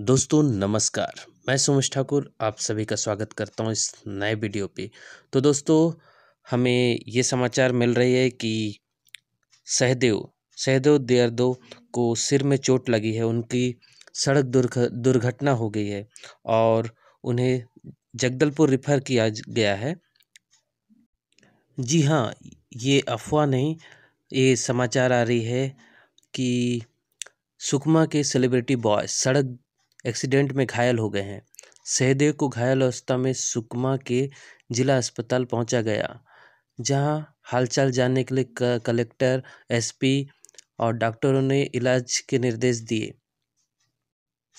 दोस्तों नमस्कार मैं सुमेश ठाकुर आप सभी का स्वागत करता हूं इस नए वीडियो पे तो दोस्तों हमें ये समाचार मिल रही है कि सहदेव सहदेव देरदो को सिर में चोट लगी है उनकी सड़क दुर्घ दुर्घटना हो गई है और उन्हें जगदलपुर रिफ़र किया गया है जी हाँ ये अफवाह नहीं ये समाचार आ रही है कि सुकमा के सेलिब्रिटी बॉय सड़क एक्सीडेंट में घायल हो गए हैं सहदेव को घायल अवस्था में सुकमा के जिला अस्पताल पहुंचा गया जहां हालचाल जानने के लिए कलेक्टर एसपी और डॉक्टरों ने इलाज के निर्देश दिए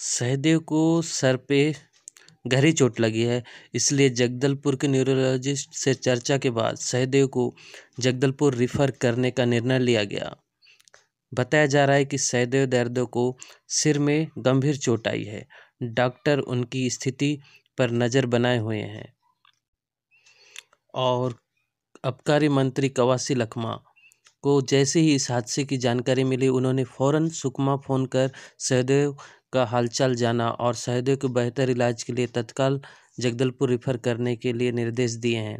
सहदेव को सर पे गहरी चोट लगी है इसलिए जगदलपुर के न्यूरोलॉजिस्ट से चर्चा के बाद सहदेव को जगदलपुर रिफ़र करने का निर्णय लिया गया बताया जा रहा है कि सहदेव दर्दों को सिर में गंभीर चोट आई है डॉक्टर उनकी स्थिति पर नज़र बनाए हुए हैं और आबकारी मंत्री कवासी लखमा को जैसे ही इस हादसे की जानकारी मिली उन्होंने फौरन सुकमा फ़ोन कर सहदेव का हालचाल जाना और सहदेव के बेहतर इलाज के लिए तत्काल जगदलपुर रिफर करने के लिए निर्देश दिए हैं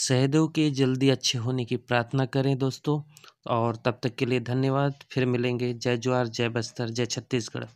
सहदेव के जल्दी अच्छे होने की प्रार्थना करें दोस्तों और तब तक के लिए धन्यवाद फिर मिलेंगे जय ज्वार जय बस्तर जय छत्तीसगढ़